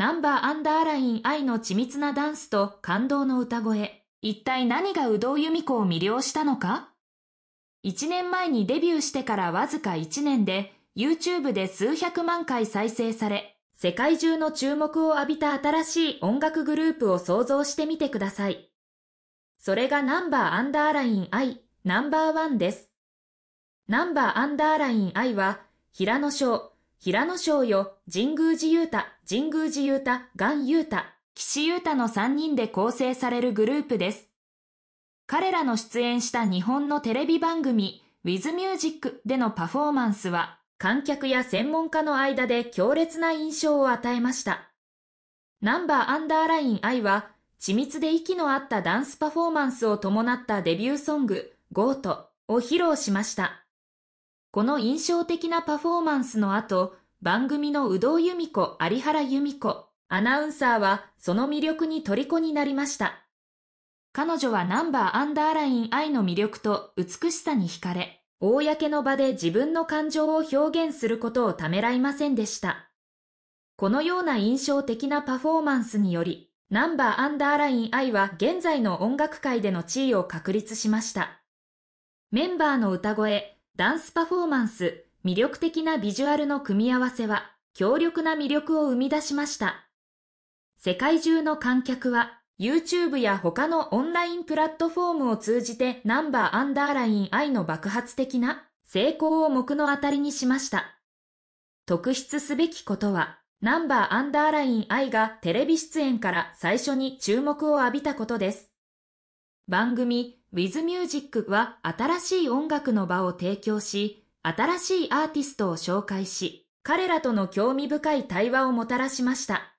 ナンバーアンダーライン愛の緻密なダンスと感動の歌声。一体何が有働由美子を魅了したのか ?1 年前にデビューしてからわずか1年で、YouTube で数百万回再生され、世界中の注目を浴びた新しい音楽グループを想像してみてください。それがナンバーアンダーライン I ナンバーワンです。ナンバーアンダーライン I は、平野翔、平野翔よ、神宮寺雄太、神宮寺雄太、岩雄太、岸優太の3人で構成されるグループです。彼らの出演した日本のテレビ番組、With Music でのパフォーマンスは、観客や専門家の間で強烈な印象を与えました。ナンバーアンダーライン I は、緻密で息の合ったダンスパフォーマンスを伴ったデビューソング、ゴートを披露しました。この印象的なパフォーマンスの後、番組の有働由美子、有原由美子、アナウンサーはその魅力に虜になりました。彼女はナンバーアンダーライン愛の魅力と美しさに惹かれ、公の場で自分の感情を表現することをためらいませんでした。このような印象的なパフォーマンスにより、ナンバーアンダーライン愛は現在の音楽界での地位を確立しました。メンバーの歌声、ダンスパフォーマンス、魅力的なビジュアルの組み合わせは強力な魅力を生み出しました。世界中の観客は YouTube や他のオンラインプラットフォームを通じてナンバーアンダーライン I の爆発的な成功を目の当たりにしました。特筆すべきことは、ナンバーアンダーライン I がテレビ出演から最初に注目を浴びたことです。番組 With Music は新しい音楽の場を提供し、新しいアーティストを紹介し、彼らとの興味深い対話をもたらしました。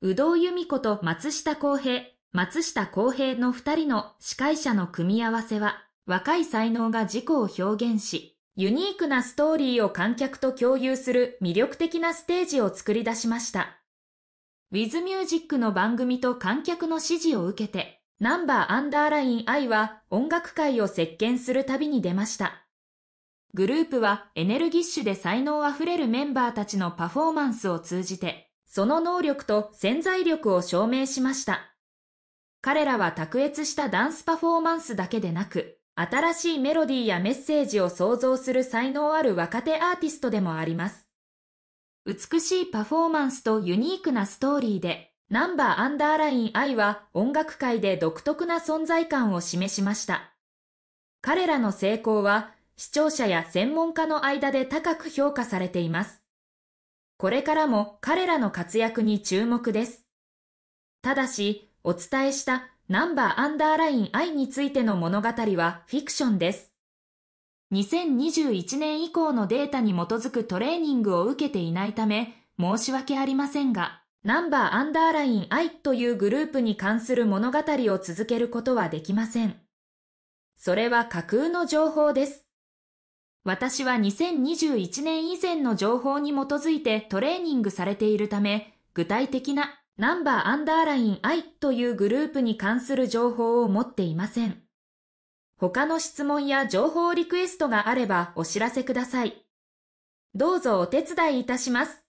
宇働由美子と松下洸平、松下洸平の二人の司会者の組み合わせは、若い才能が自己を表現し、ユニークなストーリーを観客と共有する魅力的なステージを作り出しました。ウィズミュージックの番組と観客の支持を受けて、ナンバーアンダーライン I は音楽界を席巻する旅に出ました。グループはエネルギッシュで才能あふれるメンバーたちのパフォーマンスを通じて、その能力と潜在力を証明しました。彼らは卓越したダンスパフォーマンスだけでなく、新しいメロディーやメッセージを創造する才能ある若手アーティストでもあります。美しいパフォーマンスとユニークなストーリーで、ナンバーアンダーライン I は音楽界で独特な存在感を示しました。彼らの成功は視聴者や専門家の間で高く評価されています。これからも彼らの活躍に注目です。ただし、お伝えしたナンバーアンダーライン I についての物語はフィクションです。2021年以降のデータに基づくトレーニングを受けていないため、申し訳ありませんが、ナンバーアンダーライン I というグループに関する物語を続けることはできません。それは架空の情報です。私は2021年以前の情報に基づいてトレーニングされているため、具体的なナンバーアンダーライン I というグループに関する情報を持っていません。他の質問や情報リクエストがあればお知らせください。どうぞお手伝いいたします。